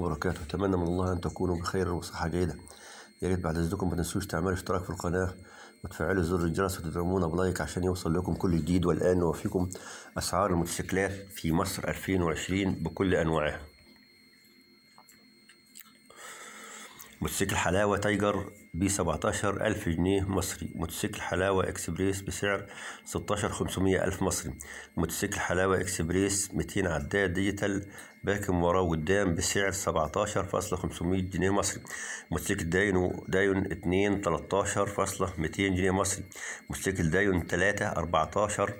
عليكم وبركاته أتمنى من الله أن تكونوا بخير وصحة جيدة يا ريت بعد إذنكم ما تنسوش تعملوا اشتراك في القناة وتفعلوا زر الجرس وتدعمونا بلايك عشان يوصل لكم كل جديد والآن نوفيكم أسعار الموتوسيكلات في مصر 2020 بكل أنواعها موتوسيكل حلاوة تايجر ب 17 ألف جنيه مصري موتوسيكل حلاوة إكسبريس بسعر 16 500 ألف مصري موتوسيكل حلاوة إكسبريس 200 عداد ديجيتال باكم وراه وقدام بسعر 17500 جنيه مصري موتوسيكل داينو دايون 2 13200 جنيه مصري موتوسيكل دايون 3 14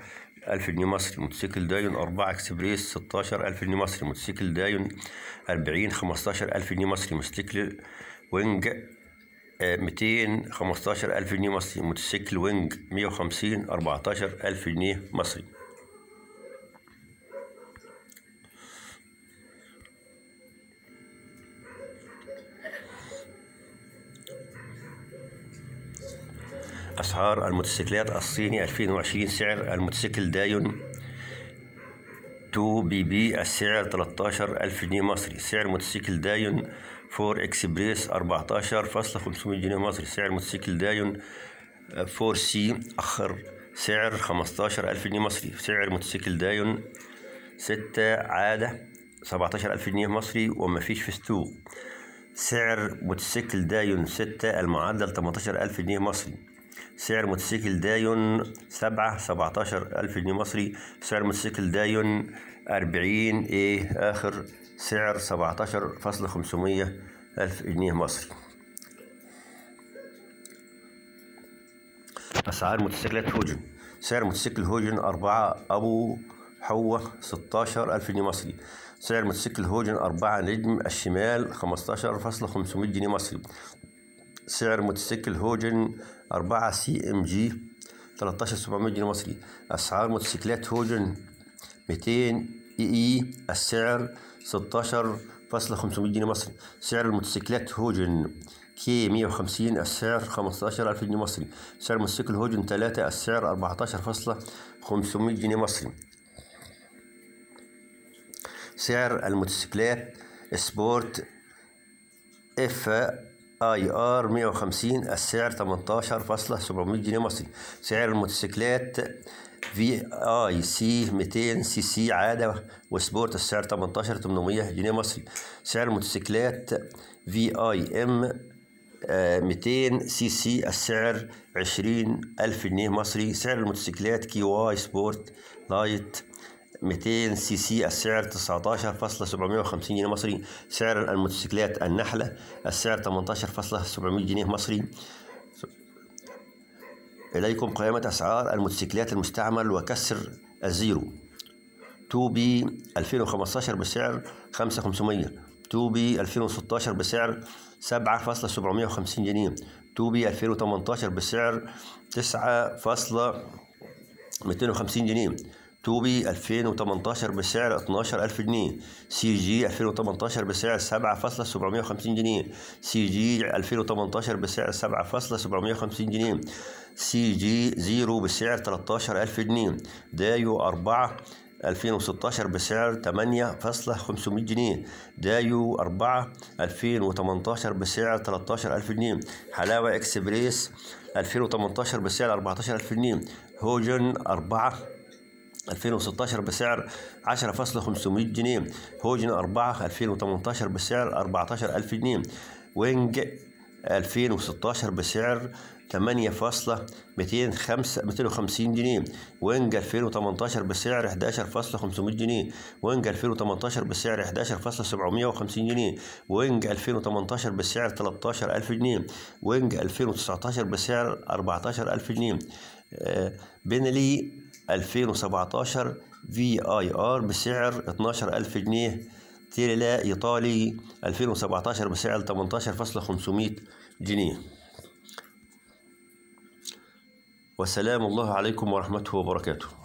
ألف جنيه مصري موتوسيكل دايون أربعة إكسبريس ستاشر ألف جنيه مصري موتوسيكل دايون أربعين خمستاشر ألف جنيه مصري موتوسيكل وينج 215 آه، ألف جنيه مصري موتوسيكل وينج 150 14 ألف جنيه مصري أسعار الموتوسيكلات الصيني 2020 سعر الموتوسيكل دايون 2 بي بي السعر 13 ألف جنيه مصري سعر موتوسيكل دايون فور اكسبريس 14500 جنيه مصري سعر موتوسيكل دايون آه، فور سي اخر سعر 15000 جنيه مصري سعر موتوسيكل دايون ستة عادة 17000 جنيه مصري وما فيش في السوق سعر موتوسيكل دايون ستة المعدل 18000 جنيه مصري سعر موتوسيكل دايون سبعة سبعتاشر ألف جنيه مصري سعر موتوسيكل دايون أربعين إيه آخر سعر سبعتاشر فاصلة خمسمية ألف جنيه مصري أسعار موتوسيكلات هوجن سعر موتوسيكل هوجن أربعة أبو حوة ستاشر ألف جنيه مصري سعر موتوسيكل هوجن أربعة نجم الشمال خمستاشر فاصلة خمسمية جنيه مصري سعر موتوسيكل هوجن 4 سي ام جي 13700 جنيه مصري اسعار موتوسيكلات هوجن 200 اي اي السعر 16.500 جنيه مصري سعر الموتوسيكلات هوجن كي 150 السعر 15000 جنيه مصري سعر موتوسيكل هوجن 3 السعر 14.500 جنيه مصري سعر الموتوسيكلات سبورت اف اي ار 150 السعر 18.700 جنيه مصري سعر الموتوسيكلات في اي سي 200 سي سي عاده وسبورت السعر 18800 جنيه مصري سعر الموتوسيكلات في اي ام 200 آه، سي سي السعر 20000 جنيه مصري سعر الموتوسيكلات كي واي سبورت لايت 200 سي سي السعر 19.750 جنيه مصري سعر الموتوسيكلات النحلة السعر 18.700 جنيه مصري إليكم قائمة أسعار الموتوسيكلات المستعمل وكسر الزيرو 2 بي 2015 بسعر 5500 2 بي 2016 بسعر 7.750 جنيه 2 بي 2018 بسعر 9.250 جنيه توبي 2018 بسعر 12000 جنيه سي جي 2018 بسعر 7.750 جنيه سي جي 2018 بسعر 7.750 جنيه سي جي زيرو بسعر 13000 جنيه دايو 4 2016 بسعر 8.500 جنيه دايو 4 2018 بسعر 13000 جنيه حلاوة اكسبريس 2018 بسعر 14000 جنيه هوجن 4 2016 بسعر 10500 جنيه هوجن 4 2018 بسعر 14000 جنيه وينج 2016 بسعر 8.250 جنيه وينج 2018 بسعر 11.500 جنيه وينج 2018 بسعر 11.750 جنيه وينج 2018 بسعر 13000 جنيه وينج 2019 بسعر 14000 جنيه آه، بينلي 2017 في اي ار بسعر 12000 جنيه تيرلا ايطالي 2017 بسعر 18500 جنيه والسلام الله عليكم ورحمته وبركاته